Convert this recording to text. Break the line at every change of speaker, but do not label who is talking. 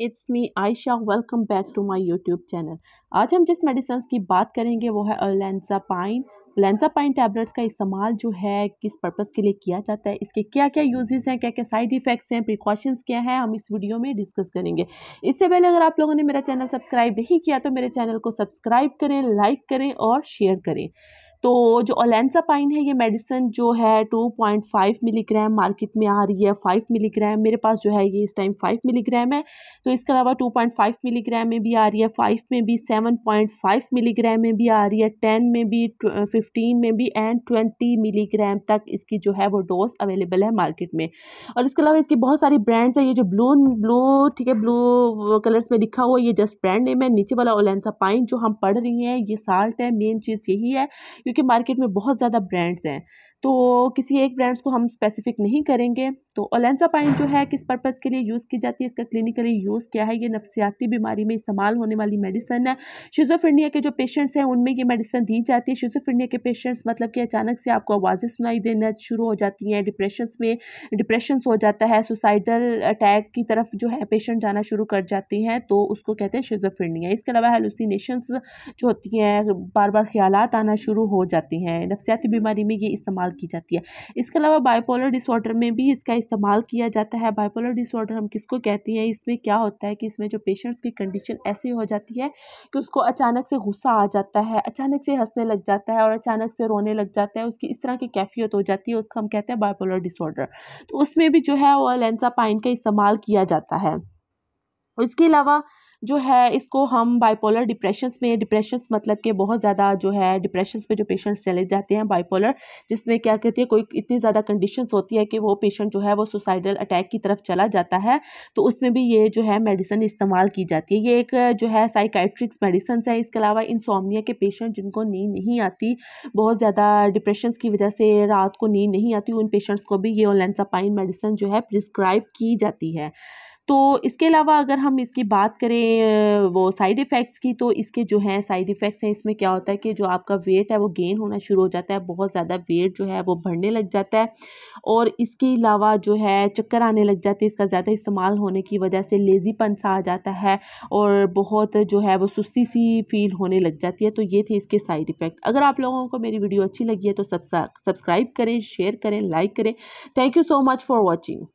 it's me Ayesha welcome back to my YouTube channel आज हम जिस मेडिसन की बात करेंगे वो है ओलेंसापाइन पाइन टैबलेट्स का इस्तेमाल जो है किस पर्पज़ के लिए किया जाता है इसके क्या क्या यूजेस हैं क्या क्या साइड इफ़ेक्ट्स हैं प्रिकॉशंस क्या हैं हम इस वीडियो में डिस्कस करेंगे इससे पहले अगर आप लोगों ने मेरा चैनल सब्सक्राइब नहीं किया तो मेरे चैनल को सब्सक्राइब करें लाइक करें और शेयर करें तो जो ओलेंसापाइन है ये मेडिसिन जो है two point five milligram market में आ रही है फाइव मिलीग्राम मेरे पास जो है ये इस टाइम फाइव मिलीग्राम है तो इसके अलावा टू पॉइंट फाइव मिलीग्राम में भी आ रही है फाइव में भी सेवन पॉइंट फाइव मिलीग्राम में भी आ रही है टेन में भी फिफ्टीन में भी एंड ट्वेंटी मिलीग्राम तक इसकी जो है वो डोज अवेलेबल है मार्केट में और इसके अलावा इसकी बहुत सारी ब्रांड्स है ये जो ब्लू ब्लू ठीक है ब्लू कलर्स में लिखा हुआ ये जस्ट ब्रांड नेम है नीचे वाला ओलेंसापाइन जो हम पढ़ रही हैं ये साल्ट है मेन चीज़ यही है क्योंकि मार्केट में बहुत ज़्यादा ब्रांड्स हैं तो किसी एक ब्रांड्स को हम स्पेसिफिक नहीं करेंगे तो ओलेंसापाइन जो है किस पर्पज़ के लिए यूज़ की जाती है इसका क्लिनिकली यूज़ क्या है ये नफसियाती बीमारी में इस्तेमाल होने वाली मेडिसन है शिजोफ्रेनिया के जो पेशेंट्स हैं उनमें ये मेडिसन दी जाती है शिजोफ्रेनिया के पेशेंट्स मतलब कि अचानक से आपको आवाज़ें सुनाई देना शुरू हो जाती हैं डिप्रेशन में डिप्रेशन हो जाता है सुसाइडल अटैक की तरफ जो है पेशेंट जाना शुरू कर जाती हैं तो उसको कहते हैं शिजोफ्रेनिया इसके अलावा हेलुसिनेशंस जो होती हैं बार बार ख्याल आना शुरू हो जाती हैं नफसियाती बीमारी में ये इस्तेमाल इस्तेमाल की जाती है इसके अलावा बाइपोलर डिसऑर्डर में भी इसका इस्तेमाल किया जाता है बाइपोलर डिसऑर्डर हम किसको कहते हैं इसमें क्या होता है कि इसमें जो पेशेंट्स की कंडीशन ऐसी हो जाती है कि उसको अचानक से गुस्सा आ जाता है अचानक से हंसने लग जाता है और अचानक से रोने लग जाता है उसकी इस तरह की कैफियत हो जाती है उसका हम कहते हैं बाइपोलर डिसऑर्डर तो उसमें भी जो है वो लेंसापाइन का इस्तेमाल किया जाता है इसके अलावा जो है इसको हम बाइपोलर डिप्रेशंस में डिप्रेशंस मतलब के बहुत ज़्यादा जो है डिप्रेशंस में जो पेशेंट्स चले जाते हैं बाइपोलर जिसमें क्या कहते हैं कोई इतनी ज़्यादा कंडीशन होती है कि वो पेशेंट जो है वो सुसाइडल अटैक की तरफ चला जाता है तो उसमें भी ये जो है मेडिसिन इस्तेमाल की जाती है ये एक जो है साइकैट्रिक्स मेडिसन है इसके अलावा इंसोमिया के पेशेंट जिनको नींद नहीं आती बहुत ज़्यादा डिप्रेशन की वजह से रात को नींद नहीं आती उन पेशेंट्स को भी ये ओलेंसापाइन मेडिसन जो है प्रिस्क्राइब की जाती है तो इसके अलावा अगर हम इसकी बात करें वो साइड इफ़ेक्ट्स की तो इसके जो हैं साइड इफ़ेक्ट्स हैं इसमें क्या होता है कि जो आपका वेट है वो गेन होना शुरू हो जाता है बहुत ज़्यादा वेट जो है वो बढ़ने लग जाता है और इसके अलावा जो है चक्कर आने लग जाते हैं इसका ज़्यादा इस्तेमाल होने की वजह से लेजी सा आ जाता है और बहुत जो है वो सुस्ती सी फील होने लग जाती है तो ये थे इसके साइड इफ़ेक्ट अगर आप लोगों को मेरी वीडियो अच्छी लगी है तो सब्सक्राइब करें शेयर करें लाइक करें thank you so much for watching